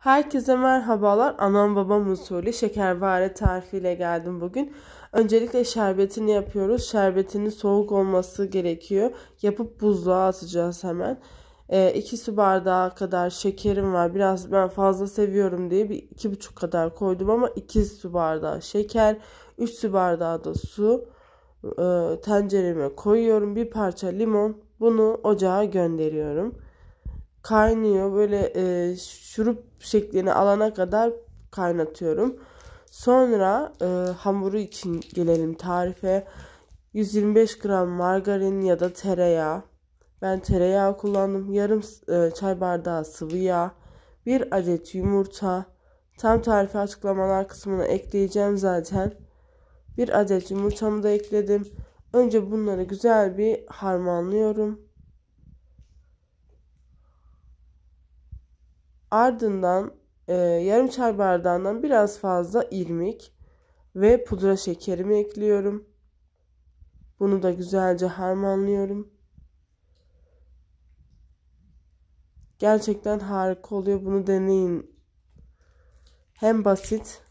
Herkese merhabalar. Anam babam usulü şekervare tarifiyle geldim bugün. Öncelikle şerbetini yapıyoruz. Şerbetinin soğuk olması gerekiyor. Yapıp buzluğa atacağız hemen. 2 ee, su bardağı kadar şekerim var. Biraz ben fazla seviyorum diye bir iki buçuk kadar koydum ama iki su bardağı şeker, üç su bardağı da su ee, tencereme koyuyorum. Bir parça limon. Bunu ocağa gönderiyorum kaynıyor. Böyle e, şurup şeklini alana kadar kaynatıyorum. Sonra e, hamuru için gelelim tarife. 125 gram margarin ya da tereyağı. Ben tereyağı kullandım. Yarım e, çay bardağı sıvı yağ. 1 adet yumurta. Tam tarifi açıklamalar kısmına ekleyeceğim zaten. 1 adet yumurtamı da ekledim. Önce bunları güzel bir harmanlıyorum. Ardından e, yarım çay bardağından biraz fazla irmik ve pudra şekerimi ekliyorum. Bunu da güzelce harmanlıyorum. Gerçekten harika oluyor. Bunu deneyin. Hem basit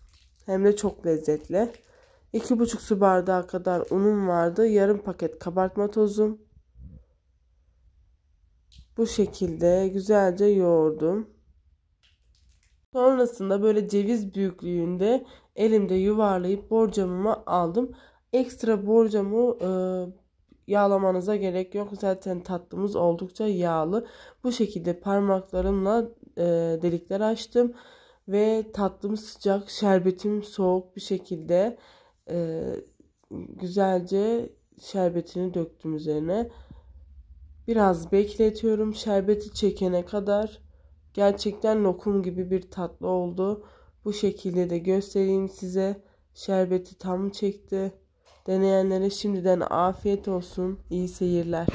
hem de çok lezzetli. 2,5 su bardağı kadar unum vardı. Yarım paket kabartma tozum. Bu şekilde güzelce yoğurdum. Sonrasında böyle ceviz büyüklüğünde elimde yuvarlayıp borcamımı aldım. Ekstra borcamı e, yağlamanıza gerek yok. Zaten tatlımız oldukça yağlı. Bu şekilde parmaklarımla e, delikler açtım. Ve tatlım sıcak, şerbetim soğuk bir şekilde e, güzelce şerbetini döktüm üzerine. Biraz bekletiyorum şerbeti çekene kadar. Gerçekten lokum gibi bir tatlı oldu. Bu şekilde de göstereyim size. Şerbeti tam çekti. Deneyenlere şimdiden afiyet olsun. İyi seyirler.